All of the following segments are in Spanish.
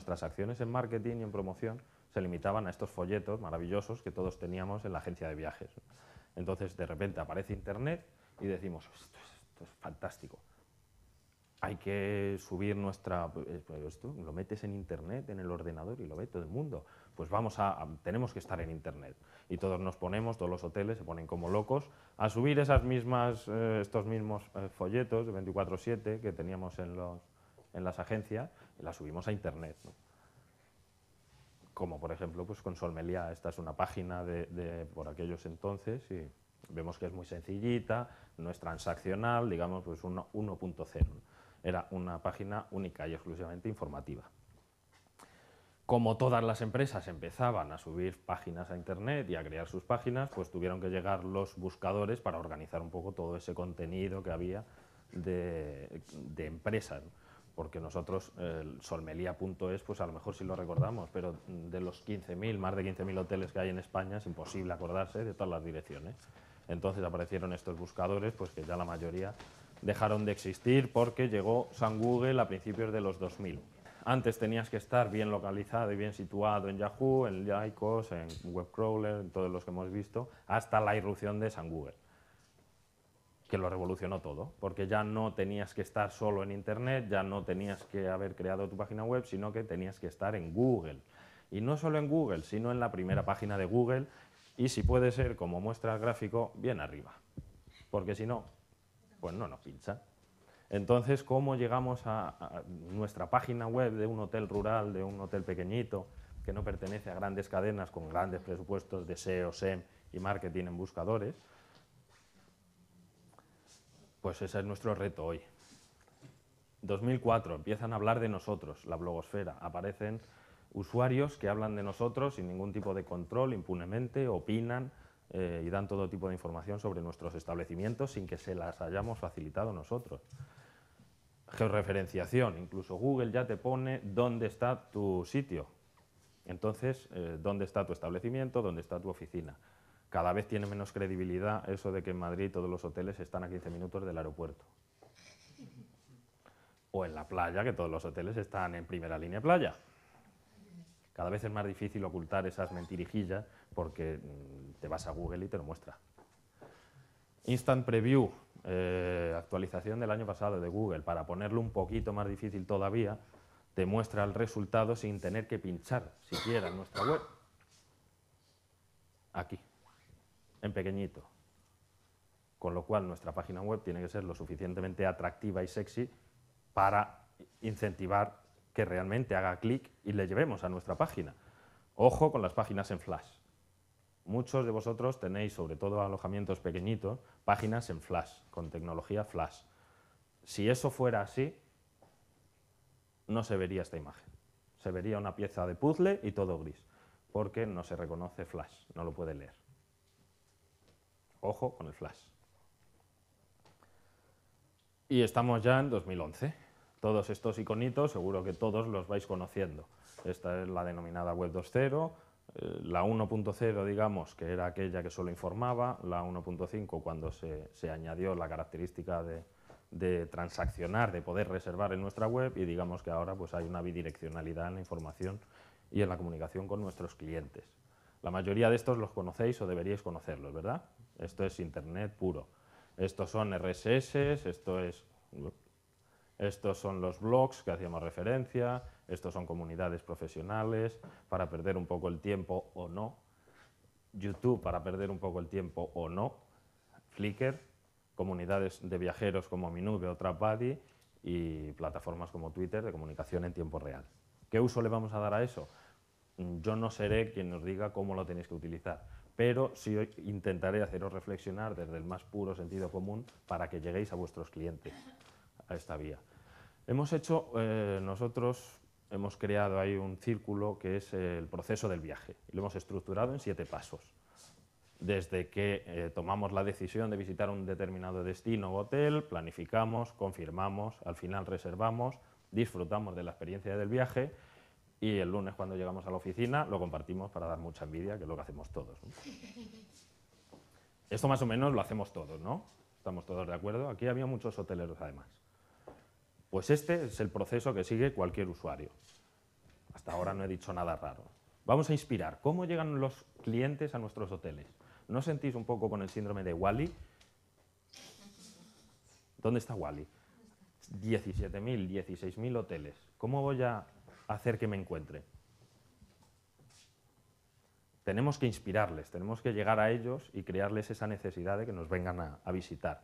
nuestras acciones en marketing y en promoción se limitaban a estos folletos maravillosos que todos teníamos en la agencia de viajes. Entonces, de repente aparece Internet y decimos, esto, es fantástico. Hay que subir nuestra... Eh, esto, lo metes en Internet, en el ordenador y lo ve todo el mundo. Pues vamos a, Tenemos que estar en Internet. Y todos nos ponemos, todos los hoteles se ponen como locos a subir esas mismas, eh, estos mismos eh, folletos de 24-7 que teníamos en, los, en las agencias la subimos a Internet. Como por ejemplo, pues con Solmelia, esta es una página de, por aquellos entonces y vemos que es muy sencillita, no es transaccional, digamos pues 1.0. Era una página única y exclusivamente informativa. Como todas las empresas empezaban a subir páginas a Internet y a crear sus páginas, pues tuvieron que llegar los buscadores para organizar un poco todo ese contenido que había de, empresas porque nosotros, el solmelía.es, pues a lo mejor sí lo recordamos, pero de los 15.000, más de 15.000 hoteles que hay en España, es imposible acordarse de todas las direcciones. Entonces aparecieron estos buscadores, pues que ya la mayoría dejaron de existir porque llegó San Google a principios de los 2000. Antes tenías que estar bien localizado y bien situado en Yahoo, en Lycos, en Webcrawler, en todos los que hemos visto, hasta la irrupción de San Google que lo revolucionó todo, porque ya no tenías que estar solo en Internet, ya no tenías que haber creado tu página web, sino que tenías que estar en Google. Y no solo en Google, sino en la primera página de Google y si puede ser como muestra el gráfico, bien arriba, porque si no, pues no nos pincha. Entonces, ¿cómo llegamos a, a nuestra página web de un hotel rural, de un hotel pequeñito, que no pertenece a grandes cadenas con grandes presupuestos de SEO, SEM y marketing en buscadores? Pues ese es nuestro reto hoy. 2004, empiezan a hablar de nosotros, la blogosfera. Aparecen usuarios que hablan de nosotros sin ningún tipo de control, impunemente, opinan eh, y dan todo tipo de información sobre nuestros establecimientos sin que se las hayamos facilitado nosotros. Georreferenciación, incluso Google ya te pone dónde está tu sitio. Entonces, eh, dónde está tu establecimiento, dónde está tu oficina cada vez tiene menos credibilidad eso de que en Madrid todos los hoteles están a 15 minutos del aeropuerto. O en la playa, que todos los hoteles están en primera línea playa. Cada vez es más difícil ocultar esas mentirijillas porque mm, te vas a Google y te lo muestra. Instant Preview, eh, actualización del año pasado de Google, para ponerlo un poquito más difícil todavía, te muestra el resultado sin tener que pinchar siquiera en nuestra web. Aquí en pequeñito. Con lo cual nuestra página web tiene que ser lo suficientemente atractiva y sexy para incentivar que realmente haga clic y le llevemos a nuestra página. Ojo con las páginas en flash. Muchos de vosotros tenéis, sobre todo alojamientos pequeñitos, páginas en flash, con tecnología flash. Si eso fuera así, no se vería esta imagen. Se vería una pieza de puzzle y todo gris, porque no se reconoce flash, no lo puede leer. Ojo con el flash. Y estamos ya en 2011. Todos estos iconitos seguro que todos los vais conociendo. Esta es la denominada Web 2.0, eh, la 1.0, digamos, que era aquella que solo informaba, la 1.5 cuando se, añadió la característica de, transaccionar, de poder reservar en nuestra web y digamos que ahora pues, hay una bidireccionalidad en la información y en la comunicación con nuestros clientes. La mayoría de estos los conocéis o deberíais conocerlos, ¿verdad? esto es Internet puro. Estos son RSS, esto es, estos son los blogs que hacíamos referencia, estos son comunidades profesionales para perder un poco el tiempo o no, YouTube para perder un poco el tiempo o no, Flickr, comunidades de viajeros como Minube o TrapBuddy y plataformas como Twitter de comunicación en tiempo real. ¿Qué uso le vamos a dar a eso? Yo no seré quien nos diga cómo lo tenéis que utilizar pero sí intentaré haceros reflexionar desde el más puro sentido común para que lleguéis a vuestros clientes a esta vía. Hemos hecho, eh, nosotros hemos creado ahí un círculo que es el proceso del viaje. y Lo hemos estructurado en siete pasos. Desde que eh, tomamos la decisión de visitar un determinado destino o hotel, planificamos, confirmamos, al final reservamos, disfrutamos de la experiencia del viaje y el lunes cuando llegamos a la oficina lo compartimos para dar mucha envidia, que es lo que hacemos todos. Esto más o menos lo hacemos todos, ¿no? Estamos todos de acuerdo. Aquí había muchos hoteleros además. Pues este es el proceso que sigue cualquier usuario. Hasta ahora no he dicho nada raro. Vamos a inspirar. ¿Cómo llegan los clientes a nuestros hoteles? ¿No sentís un poco con el síndrome de Wally? ¿Dónde está Wally? 17.000, 16.000 hoteles. ¿Cómo voy a hacer que me encuentre. Tenemos que inspirarles, tenemos que llegar a ellos y crearles esa necesidad de que nos vengan a, visitar.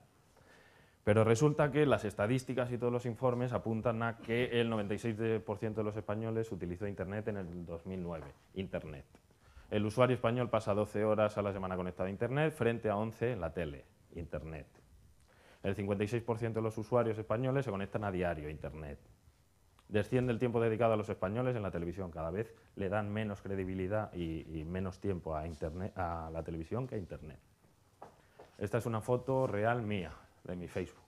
Pero resulta que las estadísticas y todos los informes apuntan a que el 96% de los españoles utilizó Internet en el 2009. Internet. El usuario español pasa 12 horas a la semana conectado a Internet frente a 11 la tele. Internet. El 56% de los usuarios españoles se conectan a diario a Internet. Desciende el tiempo dedicado a los españoles en la televisión. Cada vez le dan menos credibilidad y, menos tiempo a, internet, a la televisión que a Internet. Esta es una foto real mía, de mi Facebook.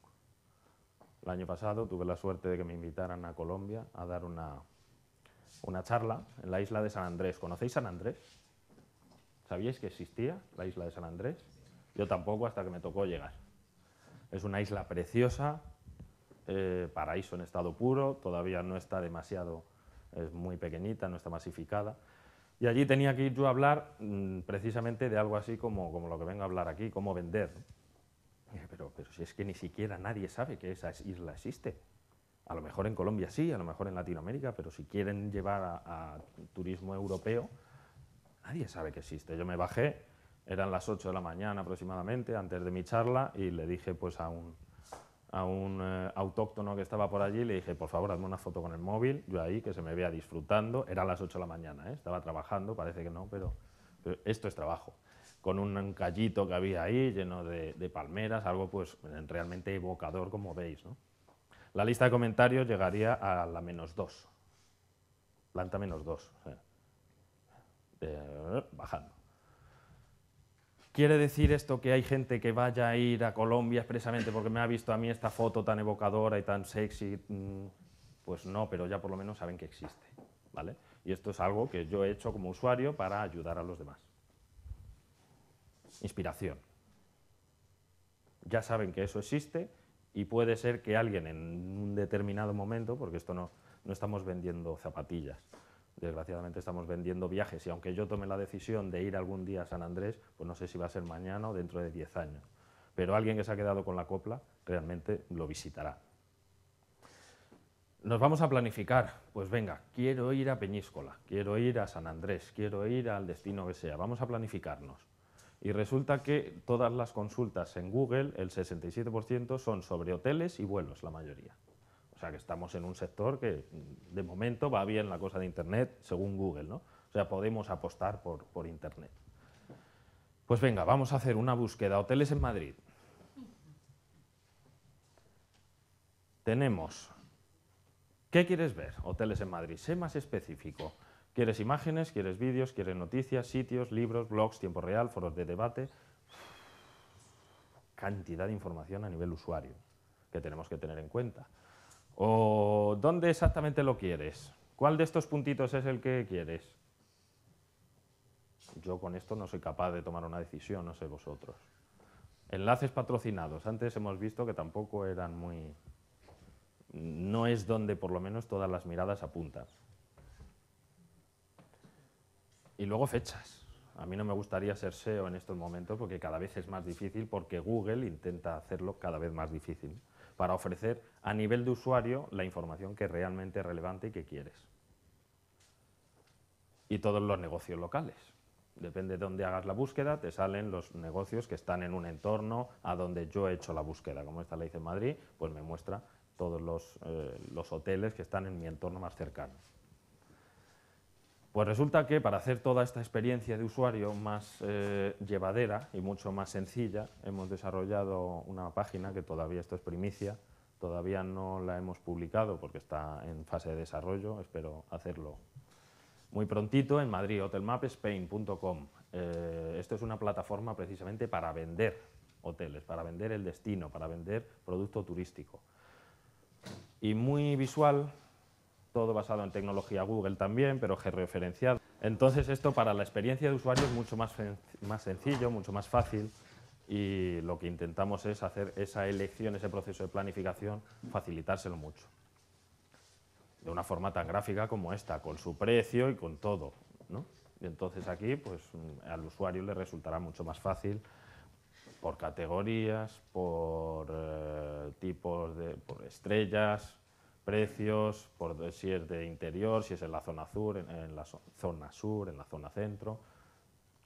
El año pasado tuve la suerte de que me invitaran a Colombia a dar una, una charla en la isla de San Andrés. ¿Conocéis San Andrés? ¿Sabíais que existía la isla de San Andrés? Yo tampoco hasta que me tocó llegar. Es una isla preciosa, eh, paraíso en estado puro, todavía no está demasiado, es muy pequeñita, no está masificada. Y allí tenía que ir yo a hablar mm, precisamente de algo así como, como lo que vengo a hablar aquí, cómo vender. pero, si es que ni siquiera nadie sabe que esa isla existe. A lo mejor en Colombia sí, a lo mejor en Latinoamérica, pero si quieren llevar a, a turismo europeo, nadie sabe que existe. Yo me bajé, eran las 8 de la mañana aproximadamente, antes de mi charla, y le dije pues a un, a un eh, autóctono que estaba por allí, le dije, por favor, hazme una foto con el móvil, yo ahí, que se me vea disfrutando, a las 8 de la mañana, ¿eh? estaba trabajando, parece que no, pero, esto es trabajo, con un callito que había ahí, lleno de, palmeras, algo pues realmente evocador, como veis. ¿no? La lista de comentarios llegaría a la menos 2, planta menos 2, eh, bajando. ¿Quiere decir esto que hay gente que vaya a ir a Colombia expresamente porque me ha visto a mí esta foto tan evocadora y tan sexy? Mm, pues no, pero ya por lo menos saben que existe. ¿vale? Y esto es algo que yo he hecho como usuario para ayudar a los demás. Inspiración. Ya saben que eso existe y puede ser que alguien en un determinado momento, porque esto no estamos vendiendo zapatillas, desgraciadamente estamos vendiendo viajes y aunque yo tome la decisión de ir algún día a San Andrés, pues no sé si va a ser mañana o dentro de 10 años. Pero alguien que se ha quedado con la copla realmente lo visitará. Nos vamos a planificar, pues venga, quiero ir a Peñíscola, quiero ir a San Andrés, quiero ir al destino que sea, vamos a planificarnos. Y resulta que todas las consultas en Google, el 67% son sobre hoteles y vuelos, la mayoría. O sea, que estamos en un sector que de momento va bien la cosa de Internet, según Google, ¿no? O sea, podemos apostar por, por Internet. Pues venga, vamos a hacer una búsqueda. Hoteles en Madrid. Tenemos, ¿qué quieres ver? Hoteles en Madrid. Sé más específico. ¿Quieres imágenes? ¿Quieres vídeos? ¿Quieres noticias? ¿Sitios? ¿Libros? ¿Blogs? ¿Tiempo real? ¿Foros de debate? Cantidad de información a nivel usuario que tenemos que tener en cuenta. ¿O dónde exactamente lo quieres? ¿Cuál de estos puntitos es el que quieres? Yo con esto no soy capaz de tomar una decisión, no sé vosotros. Enlaces patrocinados. Antes hemos visto que tampoco eran muy... No es donde por lo menos todas las miradas apuntan. Y luego fechas. A mí no me gustaría ser SEO en estos momentos porque cada vez es más difícil porque Google intenta hacerlo cada vez más difícil para ofrecer a nivel de usuario la información que es realmente relevante y que quieres. Y todos los negocios locales. Depende de dónde hagas la búsqueda, te salen los negocios que están en un entorno a donde yo he hecho la búsqueda. Como esta la hice en Madrid, pues me muestra todos los eh, hoteles que están en mi entorno más cercano. Pues resulta que para hacer toda esta experiencia de usuario más eh, llevadera y mucho más sencilla, hemos desarrollado una página que todavía esto es primicia, todavía no la hemos publicado porque está en fase de desarrollo, espero hacerlo muy prontito en Madrid, hotelmapspain.com. Eh, esto es una plataforma precisamente para vender hoteles, para vender el destino, para vender producto turístico. Y muy visual, todo basado en tecnología Google también, pero georreferenciado. Entonces esto para la experiencia de usuario es mucho más, más sencillo, mucho más fácil y lo que intentamos es hacer esa elección, ese proceso de planificación, facilitárselo mucho. De una forma tan gráfica como esta, con su precio y con todo. ¿no? entonces aquí pues, al usuario le resultará mucho más fácil por categorías, por eh, tipos de por estrellas, precios, por si es de interior, si es en la zona sur, en, la zona sur, en la zona centro.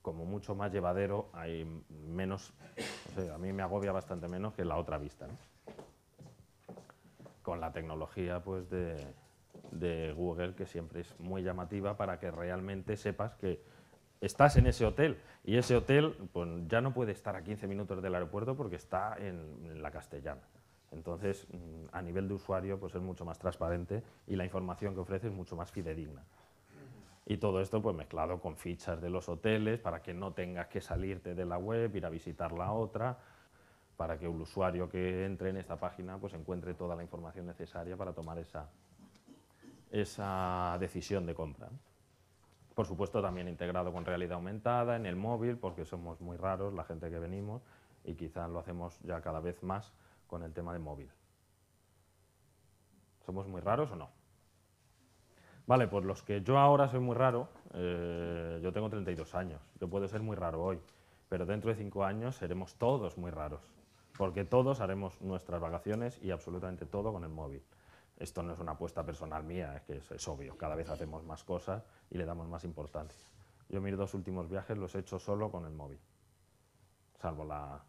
Como mucho más llevadero, hay menos, a mí me agobia bastante menos que la otra vista. Con la tecnología pues, de, Google, que siempre es muy llamativa para que realmente sepas que estás en ese hotel y ese hotel pues, ya no puede estar a 15 minutos del aeropuerto porque está en la castellana. Entonces, mm, a nivel de usuario, pues es mucho más transparente y la información que ofrece es mucho más fidedigna. Y todo esto pues mezclado con fichas de los hoteles para que no tengas que salirte de la web, ir a visitar la otra, para que un usuario que entre en esta página pues encuentre toda la información necesaria para tomar esa, esa decisión de compra. Por supuesto también integrado con realidad aumentada en el móvil, porque somos muy raros la gente que venimos y quizás lo hacemos ya cada vez más con el tema de móvil. ¿Somos muy raros o no? Vale, pues los que yo ahora soy muy raro, eh, yo tengo 32 años, yo puedo ser muy raro hoy, pero dentro de 5 años seremos todos muy raros, porque todos haremos nuestras vacaciones y absolutamente todo con el móvil. Esto no es una apuesta personal mía, es que es, obvio, cada vez hacemos más cosas y le damos más importancia. Yo mis dos últimos viajes los he hecho solo con el móvil, salvo la,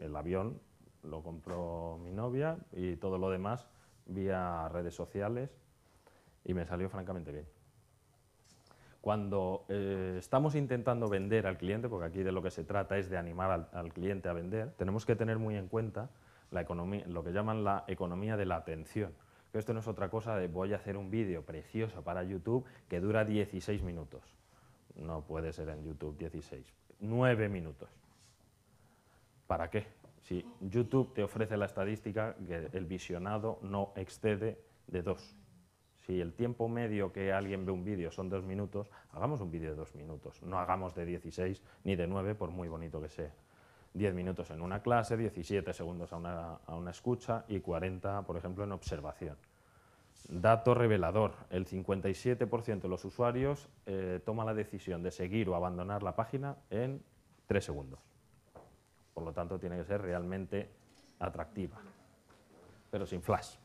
el avión lo compró mi novia y todo lo demás vía redes sociales y me salió francamente bien. Cuando eh, estamos intentando vender al cliente, porque aquí de lo que se trata es de animar al, cliente a vender, tenemos que tener muy en cuenta la economía, lo que llaman la economía de la atención. esto no es otra cosa de voy a hacer un vídeo precioso para YouTube que dura 16 minutos. No puede ser en YouTube 16, 9 minutos. ¿Para qué? Si YouTube te ofrece la estadística que el visionado no excede de dos. Si el tiempo medio que alguien ve un vídeo son dos minutos, hagamos un vídeo de dos minutos. No hagamos de 16 ni de 9, por muy bonito que sea. 10 minutos en una clase, 17 segundos a una, escucha y 40, por ejemplo, en observación. Dato revelador, el 57% de los usuarios eh, toma la decisión de seguir o abandonar la página en 3 segundos. Por lo tanto, tiene que ser realmente atractiva, pero sin flash.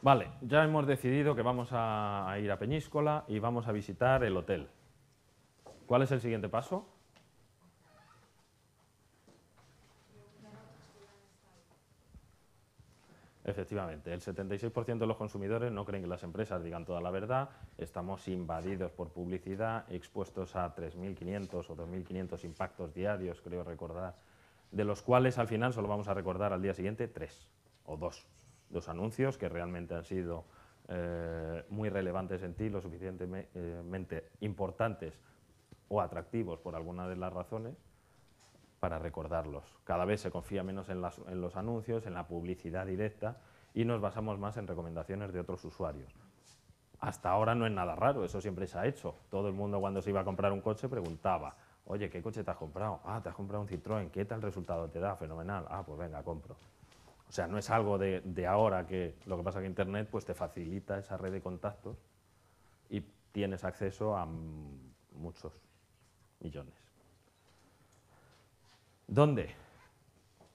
Vale, ya hemos decidido que vamos a ir a Peñíscola y vamos a visitar el hotel. ¿Cuál es el siguiente paso? Efectivamente, el 76% de los consumidores no creen que las empresas digan toda la verdad, estamos invadidos por publicidad, expuestos a 3.500 o 2.500 impactos diarios, creo recordar, de los cuales al final solo vamos a recordar al día siguiente tres o dos, dos anuncios que realmente han sido eh, muy relevantes en ti, lo suficientemente eh, importantes o atractivos por alguna de las razones, para recordarlos. Cada vez se confía menos en, los anuncios, en la publicidad directa y nos basamos más en recomendaciones de otros usuarios. Hasta ahora no es nada raro, eso siempre se ha hecho. Todo el mundo cuando se iba a comprar un coche preguntaba, oye, ¿qué coche te has comprado? Ah, te has comprado un Citroën, ¿qué tal resultado te da? Fenomenal. Ah, pues venga, compro. O sea, no es algo de, ahora que lo que pasa que Internet pues, te facilita esa red de contactos y tienes acceso a muchos millones. ¿Dónde?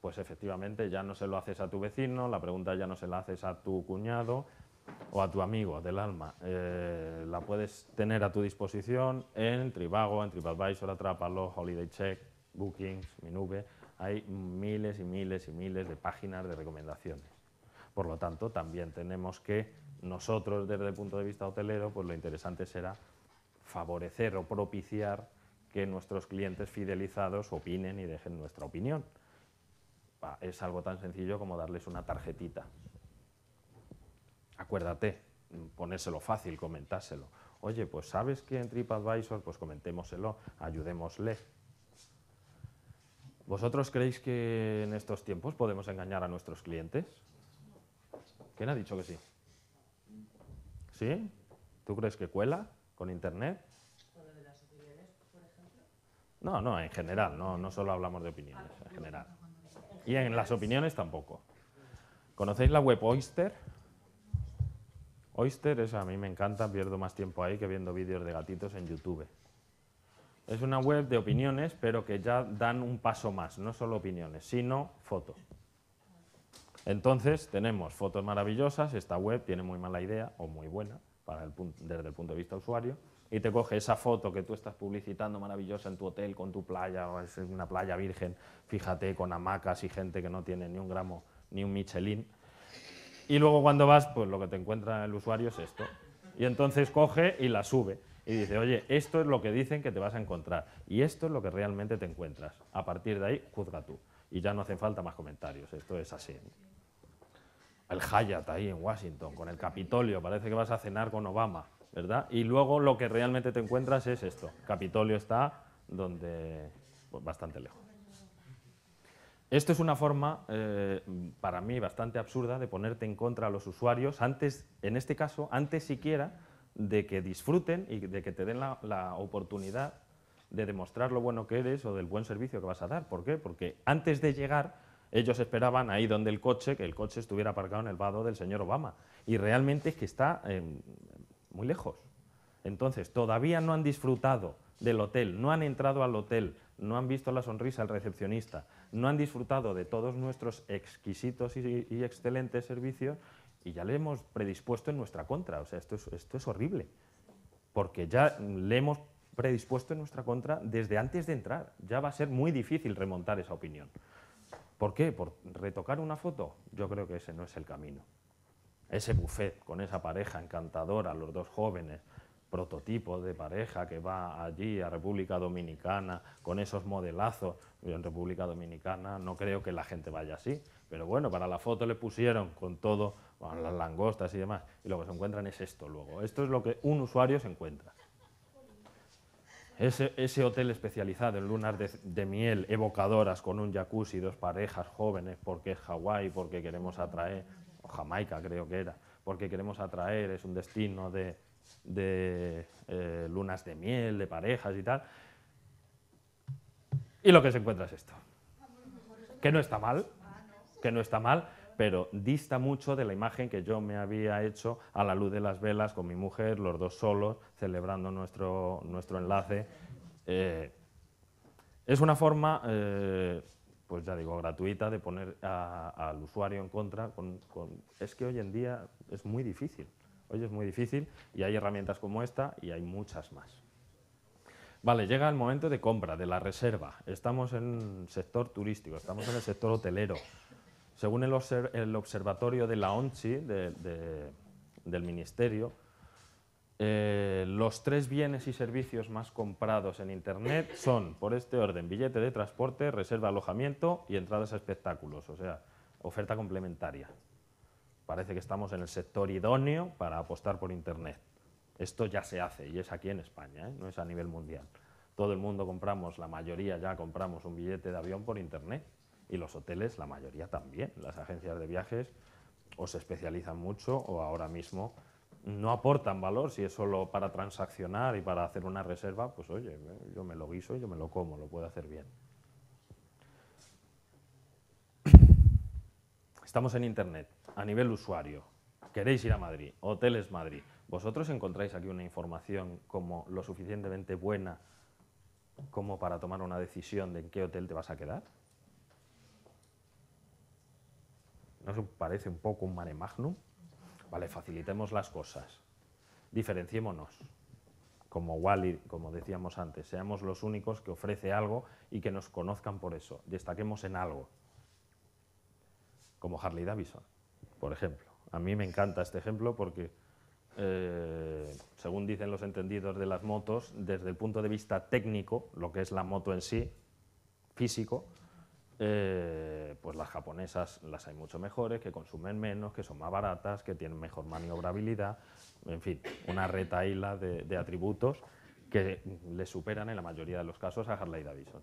Pues efectivamente ya no se lo haces a tu vecino, la pregunta ya no se la haces a tu cuñado o a tu amigo del alma. Eh, la puedes tener a tu disposición en Tribago, en TripAdvisor, Atrápalo, Holiday Check, Bookings, Minube. Hay miles y miles y miles de páginas de recomendaciones. Por lo tanto, también tenemos que nosotros desde el punto de vista hotelero, pues lo interesante será favorecer o propiciar que nuestros clientes fidelizados opinen y dejen nuestra opinión. Es algo tan sencillo como darles una tarjetita. Acuérdate, ponérselo fácil, comentárselo. Oye, pues sabes que en TripAdvisor, pues comentémoselo, ayudémosle. ¿Vosotros creéis que en estos tiempos podemos engañar a nuestros clientes? ¿Quién ha dicho que sí? ¿Sí? ¿Tú crees que cuela con Internet? No, no, en general, no, no solo hablamos de opiniones, en general. Y en las opiniones tampoco. ¿Conocéis la web Oyster? Oyster, es, a mí me encanta, pierdo más tiempo ahí que viendo vídeos de gatitos en YouTube. Es una web de opiniones, pero que ya dan un paso más, no solo opiniones, sino fotos. Entonces tenemos fotos maravillosas, esta web tiene muy mala idea, o muy buena, para desde el punto de vista usuario, y te coge esa foto que tú estás publicitando maravillosa en tu hotel, con tu playa, o es una playa virgen, fíjate, con hamacas y gente que no tiene ni un gramo ni un Michelin. Y luego cuando vas, pues lo que te encuentra el usuario es esto. Y entonces coge y la sube. Y dice, oye, esto es lo que dicen que te vas a encontrar. Y esto es lo que realmente te encuentras. A partir de ahí, juzga tú. Y ya no hacen falta más comentarios. Esto es así. El Hayat ahí en Washington, con el Capitolio. Parece que vas a cenar con Obama. Y luego lo que realmente te encuentras es esto. Capitolio está donde pues, bastante lejos. Esto es una forma, eh, para mí, bastante absurda de ponerte en contra a los usuarios, antes, en este caso, antes siquiera de que disfruten y de que te den la, oportunidad de demostrar lo bueno que eres o del buen servicio que vas a dar. ¿Por qué? Porque antes de llegar, ellos esperaban ahí donde el coche, que el coche estuviera aparcado en el vado del señor Obama. Y realmente es que está muy lejos. Entonces, todavía no han disfrutado del hotel, no han entrado al hotel, no han visto la sonrisa del recepcionista, no han disfrutado de todos nuestros exquisitos y, excelentes servicios y ya le hemos predispuesto en nuestra contra. O sea, esto esto es horrible, porque ya le hemos predispuesto en nuestra contra desde antes de entrar. Ya va a ser muy difícil remontar esa opinión. ¿Por qué? ¿Por retocar una foto? Yo creo que ese no es el camino ese buffet con esa pareja encantadora, los dos jóvenes, prototipo de pareja que va allí a República Dominicana con esos modelazos. en República Dominicana no creo que la gente vaya así, pero bueno, para la foto le pusieron con todo, con las langostas y demás, y lo que se encuentran es esto luego. Esto es lo que un usuario se encuentra. Ese, ese hotel especializado en lunas de, de, miel evocadoras con un jacuzzi, dos parejas jóvenes, porque es Hawái, porque queremos atraer Jamaica creo que era, porque queremos atraer, es un destino de, eh, lunas de miel, de parejas y tal. Y lo que se encuentra es esto, que no está mal, que no está mal, pero dista mucho de la imagen que yo me había hecho a la luz de las velas con mi mujer, los dos solos, celebrando nuestro, nuestro enlace. Eh, es una forma eh, pues ya digo, gratuita, de poner al usuario en contra. Es que hoy en día es muy difícil, hoy es muy difícil y hay herramientas como esta y hay muchas más. Vale, llega el momento de compra, de la reserva. Estamos en el sector turístico, estamos en el sector hotelero. Según el, observatorio de la ONCI, del Ministerio, eh, los tres bienes y servicios más comprados en Internet son, por este orden, billete de transporte, reserva de alojamiento y entradas a espectáculos, o sea, oferta complementaria. Parece que estamos en el sector idóneo para apostar por Internet. Esto ya se hace y es aquí en España, ¿eh? no es a nivel mundial. Todo el mundo compramos, la mayoría ya compramos un billete de avión por Internet y los hoteles, la mayoría también. Las agencias de viajes o se especializan mucho o ahora mismo no aportan valor, si es solo para transaccionar y para hacer una reserva, pues oye, yo me lo guiso, yo me lo como, lo puedo hacer bien. Estamos en Internet, a nivel usuario. Queréis ir a Madrid, Hoteles Madrid. ¿Vosotros encontráis aquí una información como lo suficientemente buena como para tomar una decisión de en qué hotel te vas a quedar? ¿No os parece un poco un mare magnum? Vale, facilitemos las cosas. Diferenciémonos. Como Wally, como decíamos antes, seamos los únicos que ofrece algo y que nos conozcan por eso. Destaquemos en algo. Como Harley Davidson, por ejemplo. A mí me encanta este ejemplo porque, eh, según dicen los entendidos de las motos, desde el punto de vista técnico, lo que es la moto en sí, físico, eh, pues las japonesas las hay mucho mejores, que consumen menos, que son más baratas, que tienen mejor maniobrabilidad, en fin, una retaíla de, de atributos que le superan en la mayoría de los casos a Harley Davidson.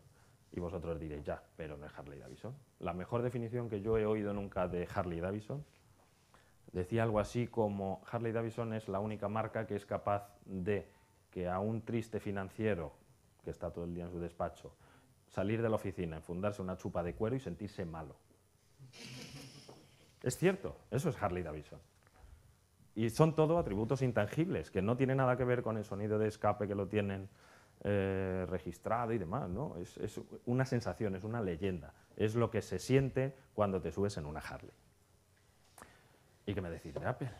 Y vosotros diréis, ya, pero no es Harley Davidson. La mejor definición que yo he oído nunca de Harley Davidson decía algo así como Harley Davidson es la única marca que es capaz de que a un triste financiero que está todo el día en su despacho salir de la oficina, enfundarse una chupa de cuero y sentirse malo. Es cierto, eso es Harley Davidson. Y son todo atributos intangibles, que no tienen nada que ver con el sonido de escape que lo tienen eh, registrado y demás. ¿no? Es, es, una sensación, es una leyenda. Es lo que se siente cuando te subes en una Harley. ¿Y qué me decís de Apple?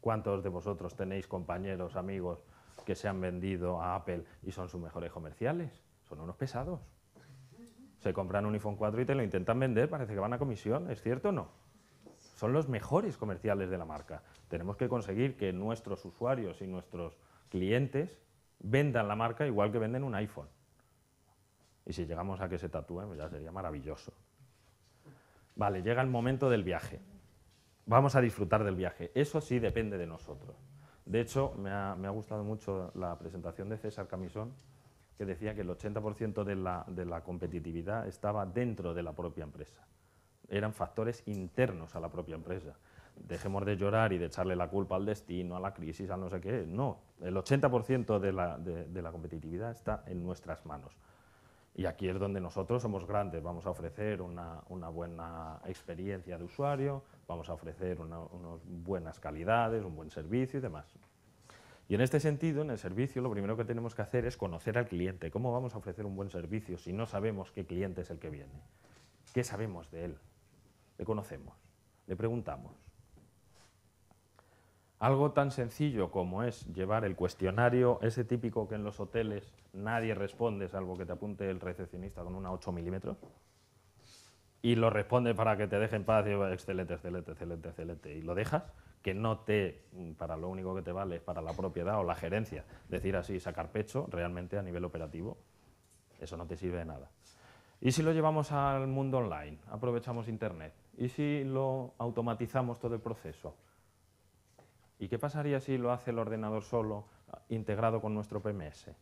¿Cuántos de vosotros tenéis compañeros, amigos que se han vendido a Apple y son sus mejores comerciales? son unos pesados. Se compran un iPhone 4 y te lo intentan vender, parece que van a comisión, ¿es cierto o no? Son los mejores comerciales de la marca. Tenemos que conseguir que nuestros usuarios y nuestros clientes vendan la marca igual que venden un iPhone. Y si llegamos a que se tatúen, pues ya sería maravilloso. Vale, llega el momento del viaje. Vamos a disfrutar del viaje. Eso sí depende de nosotros. De hecho, me ha, me ha gustado mucho la presentación de César Camisón, que decía que el 80% de la, de la competitividad estaba dentro de la propia empresa. Eran factores internos a la propia empresa. Dejemos de llorar y de echarle la culpa al destino, a la crisis, a no sé qué. No, el 80% de la, competitividad está en nuestras manos. Y aquí es donde nosotros somos grandes, vamos a ofrecer una, buena experiencia de usuario, vamos a ofrecer unas buenas calidades, un buen servicio y demás. Y en este sentido, en el servicio, lo primero que tenemos que hacer es conocer al cliente. ¿Cómo vamos a ofrecer un buen servicio si no sabemos qué cliente es el que viene? ¿Qué sabemos de él? Le conocemos, le preguntamos. Algo tan sencillo como es llevar el cuestionario, ese típico que en los hoteles nadie responde, salvo que te apunte el recepcionista con una 8 milímetros, y lo responde para que te en paz, y excelente, excelente, excelente, excelente, y lo dejas, que no te, mm, para lo único que te vale para la propiedad o la gerencia, decir así, sacar pecho realmente a nivel operativo, eso no te sirve de nada. ¿Y si lo llevamos al mundo online? Aprovechamos Internet. ¿Y si lo automatizamos todo el proceso? ¿Y qué pasaría si lo hace el ordenador solo, integrado con nuestro PMS?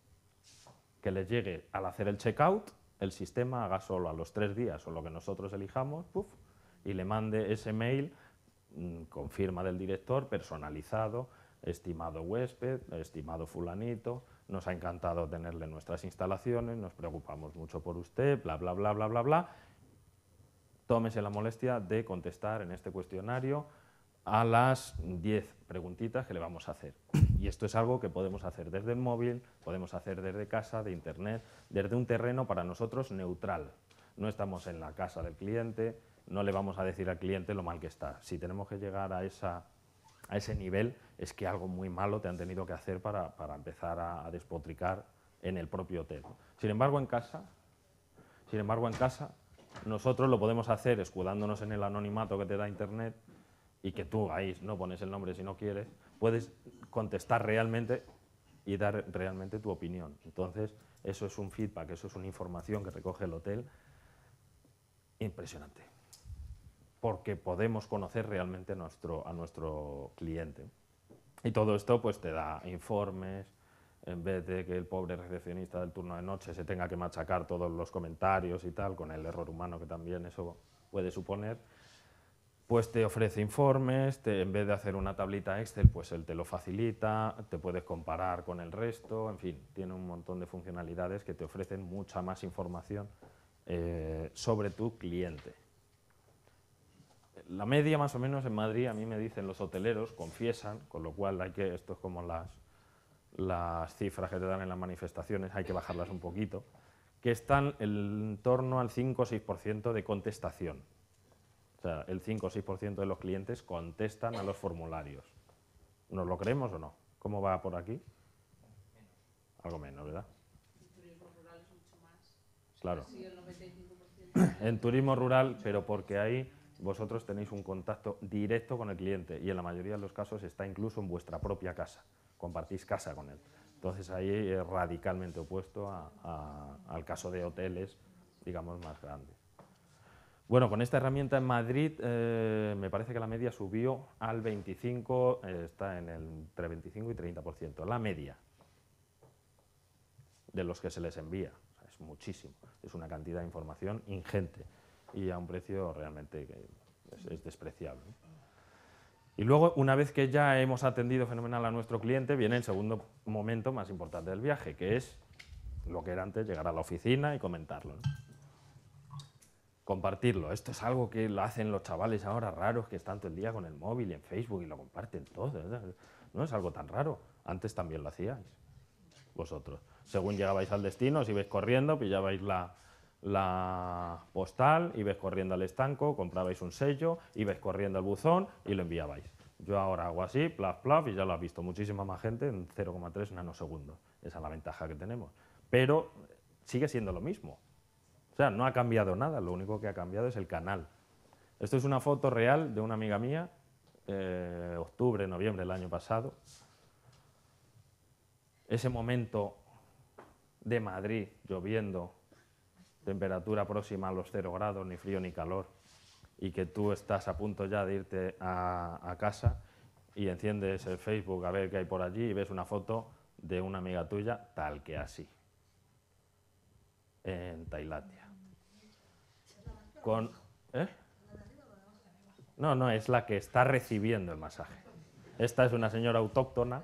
Que le llegue al hacer el checkout, el sistema haga solo a los tres días o lo que nosotros elijamos, y le mande ese mail Mm, con firma del director, personalizado, estimado huésped, estimado fulanito, nos ha encantado tenerle en nuestras instalaciones, nos preocupamos mucho por usted, bla, bla, bla, bla, bla, bla. Tómese la molestia de contestar en este cuestionario a las 10 preguntitas que le vamos a hacer. Y esto es algo que podemos hacer desde el móvil, podemos hacer desde casa, de internet, desde un terreno para nosotros neutral. No estamos en la casa del cliente, no le vamos a decir al cliente lo mal que está. Si tenemos que llegar a, esa, a ese nivel, es que algo muy malo te han tenido que hacer para, empezar a, despotricar en el propio hotel. Sin embargo, en casa, sin embargo, en casa, nosotros lo podemos hacer escudándonos en el anonimato que te da Internet y que tú ahí no pones el nombre si no quieres, puedes contestar realmente y dar realmente tu opinión. Entonces, eso es un feedback, eso es una información que recoge el hotel impresionante porque podemos conocer realmente nuestro, a nuestro cliente. Y todo esto pues, te da informes, en vez de que el pobre recepcionista del turno de noche se tenga que machacar todos los comentarios y tal, con el error humano que también eso puede suponer, pues te ofrece informes, en vez de hacer una tablita Excel, pues él te lo facilita, te puedes comparar con el resto, en fin, tiene un montón de funcionalidades que te ofrecen mucha más información eh, sobre tu cliente la media más o menos en Madrid, a mí me dicen los hoteleros, confiesan, con lo cual hay que, esto es como las, las cifras que te dan en las manifestaciones, hay que bajarlas un poquito, que están en torno al 5 o 6% de contestación. O sea, el 5 o 6% de los clientes contestan a los formularios. ¿Nos lo creemos o no? ¿Cómo va por aquí? Algo menos, ¿verdad? Claro. En turismo rural, pero porque hay vosotros tenéis un contacto directo con el cliente y en la mayoría de los casos está incluso en vuestra propia casa, compartís casa con él. Entonces ahí es radicalmente opuesto al caso de hoteles, digamos, más grandes. Bueno, con esta herramienta en Madrid eh, me parece que la media subió al 25, eh, está en el, entre 25 y 30%, la media de los que se les envía. es muchísimo, es una cantidad de información ingente y a un precio realmente que es, despreciable. Y luego, una vez que ya hemos atendido fenomenal a nuestro cliente, viene el segundo momento más importante del viaje, que es lo que era antes, llegar a la oficina y comentarlo. Compartirlo. Esto es algo que lo hacen los chavales ahora raros que están todo el día con el móvil y en Facebook y lo comparten todo. ¿eh? No es algo tan raro. Antes también lo hacíais vosotros. Según llegabais al destino, os ibais corriendo, pillabais la, la postal, ibais corriendo al estanco, comprabais un sello, ibais corriendo al buzón y lo enviabais. Yo ahora hago así, plaf, plaf, y ya lo has visto muchísima más gente en 0,3 nanosegundos. Esa es la ventaja que tenemos. Pero sigue siendo lo mismo. O sea, no ha cambiado nada, lo único que ha cambiado es el canal. Esto es una foto real de una amiga mía, eh, octubre, noviembre del año pasado. Ese momento de Madrid lloviendo, temperatura próxima a los cero grados, ni frío ni calor, y que tú estás a punto ya de irte a, casa y enciendes el Facebook a ver qué hay por allí y ves una foto de una amiga tuya tal que así, en Tailandia. ¿eh? No, no, es la que está recibiendo el masaje. Esta es una señora autóctona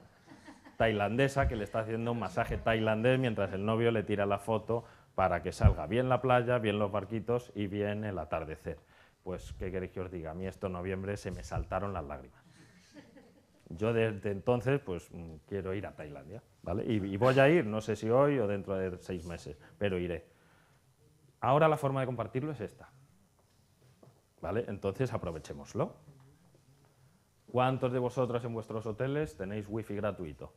tailandesa que le está haciendo un masaje tailandés mientras el novio le tira la foto para que salga bien la playa, bien los barquitos y bien el atardecer. Pues, ¿qué queréis que os diga? A mí esto en noviembre se me saltaron las lágrimas. Yo desde entonces, pues, mm, quiero ir a Tailandia, ¿vale? Y, voy a ir, no sé si hoy o dentro de seis meses, pero iré. Ahora la forma de compartirlo es esta, ¿vale? Entonces aprovechémoslo. ¿Cuántos de vosotros en vuestros hoteles tenéis wifi gratuito?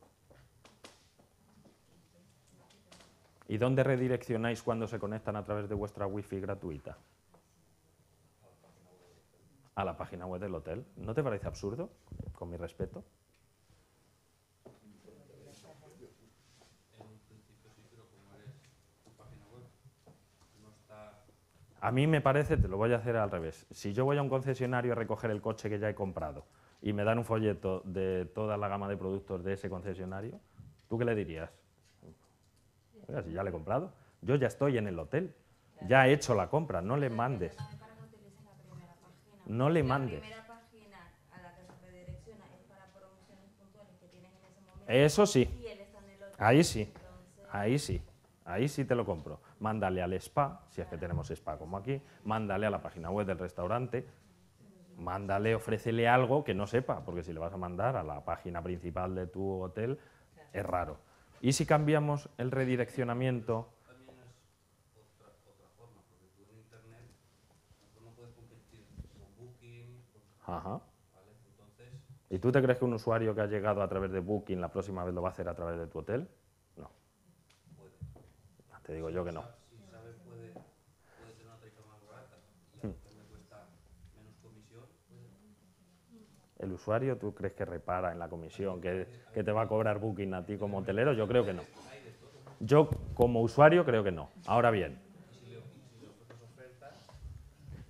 ¿Y dónde redireccionáis cuando se conectan a través de vuestra wifi gratuita? A la página web del hotel. ¿No te parece absurdo? Con mi respeto. A mí me parece, te lo voy a hacer al revés. Si yo voy a un concesionario a recoger el coche que ya he comprado y me dan un folleto de toda la gama de productos de ese concesionario, ¿tú qué le dirías? Oiga, si ya le he comprado, yo ya estoy en el hotel, ya he hecho la compra, no le mandes. No le mandes. Eso sí. Ahí sí. Ahí sí. Ahí sí te lo compro. Mándale al spa, si es que tenemos spa como aquí. Mándale a la página web del restaurante. Mándale, ofrécele algo que no sepa, porque si le vas a mandar a la página principal de tu hotel, es raro. ¿Y si cambiamos el redireccionamiento? También es otra, forma, porque tú en internet no puedes Booking. ¿Y tú te crees que un usuario que ha llegado a través de Booking la próxima vez lo va a hacer a través de tu hotel? No. Te digo yo que no. el usuario, ¿tú crees que repara en la comisión, que, te va a cobrar Booking a ti como hotelero? Yo creo que no. Yo como usuario creo que no. Ahora bien.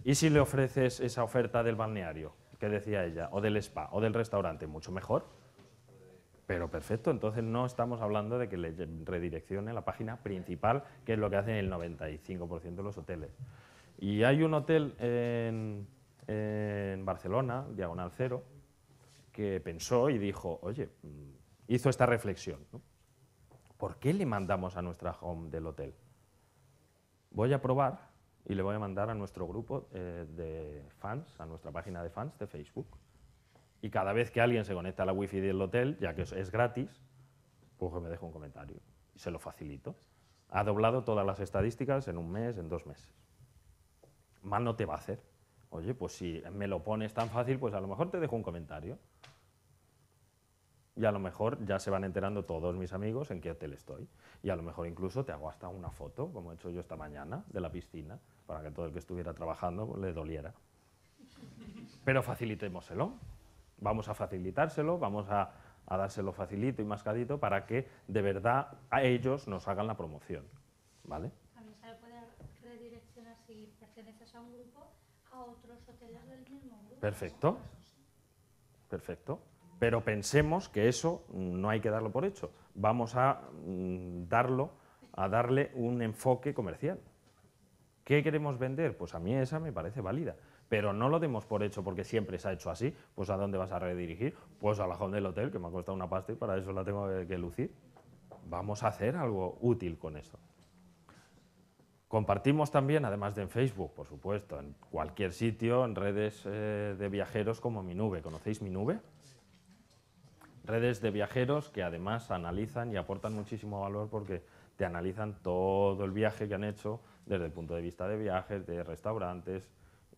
¿Y si le ofreces esa oferta del balneario que decía ella, o del spa, o del restaurante? Mucho mejor. Pero perfecto, entonces no estamos hablando de que le redireccione la página principal, que es lo que hacen el 95% de los hoteles. Y hay un hotel en, en Barcelona, Diagonal Cero, que pensó y dijo, oye, mm, hizo esta reflexión. ¿Por qué le mandamos a nuestra home del hotel? Voy a probar y le voy a mandar a nuestro grupo eh, de fans, a nuestra página de fans de Facebook. Y cada vez que alguien se conecta a la wifi del hotel, ya que es gratis, pues me dejo un comentario y se lo facilito. Ha doblado todas las estadísticas en un mes, en dos meses. Mal no te va a hacer. Oye, pues si me lo pones tan fácil, pues a lo mejor te dejo un comentario. Y a lo mejor ya se van enterando todos mis amigos en qué hotel estoy. Y a lo mejor incluso te hago hasta una foto, como he hecho yo esta mañana, de la piscina, para que todo el que estuviera trabajando pues, le doliera. Pero facilitémoselo. Vamos a facilitárselo, vamos a, dárselo facilito y mascadito para que de verdad a ellos nos hagan la promoción. ¿Vale? se redireccionar si perteneces a un grupo a otros hoteles del mismo grupo. Perfecto, perfecto. Pero pensemos que eso no hay que darlo por hecho. Vamos a mm, darlo, a darle un enfoque comercial. ¿Qué queremos vender? Pues a mí esa me parece válida. Pero no lo demos por hecho porque siempre se ha hecho así. Pues ¿a dónde vas a redirigir? Pues a la home del hotel, que me ha costado una pasta y para eso la tengo que lucir. Vamos a hacer algo útil con eso. Compartimos también, además de en Facebook, por supuesto, en cualquier sitio, en redes eh, de viajeros como Minube. ¿Conocéis Minube? Redes de viajeros que además analizan y aportan muchísimo valor porque te analizan todo el viaje que han hecho desde el punto de vista de viajes, de restaurantes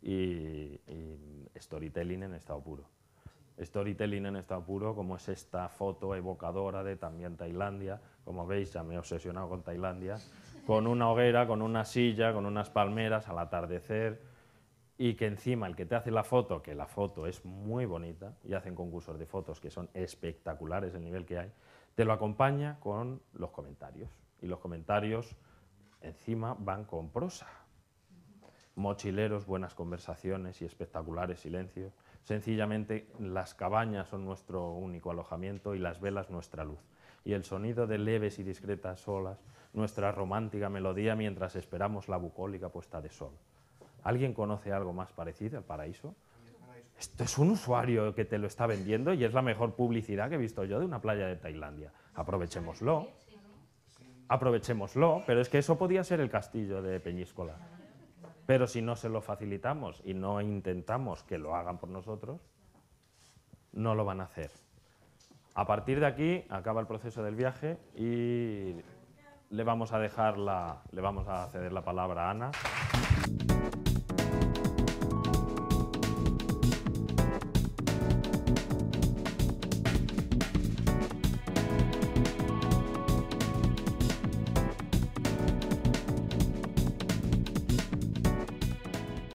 y, y storytelling en estado puro. Storytelling en estado puro, como es esta foto evocadora de también Tailandia. Como veis, ya me he obsesionado con Tailandia con una hoguera, con una silla, con unas palmeras al atardecer y que encima el que te hace la foto, que la foto es muy bonita y hacen concursos de fotos que son espectaculares el nivel que hay, te lo acompaña con los comentarios y los comentarios encima van con prosa. Mochileros, buenas conversaciones y espectaculares silencios. Sencillamente las cabañas son nuestro único alojamiento y las velas nuestra luz. Y el sonido de leves y discretas olas nuestra romántica melodía mientras esperamos la bucólica puesta de sol. ¿Alguien conoce algo más parecido al paraíso? Esto es un usuario que te lo está vendiendo y es la mejor publicidad que he visto yo de una playa de Tailandia. Aprovechémoslo. Aprovechémoslo, pero es que eso podía ser el castillo de Peñíscola. Pero si no se lo facilitamos y no intentamos que lo hagan por nosotros, no lo van a hacer. A partir de aquí acaba el proceso del viaje y le vamos a dejar la, le vamos a ceder la palabra a Ana.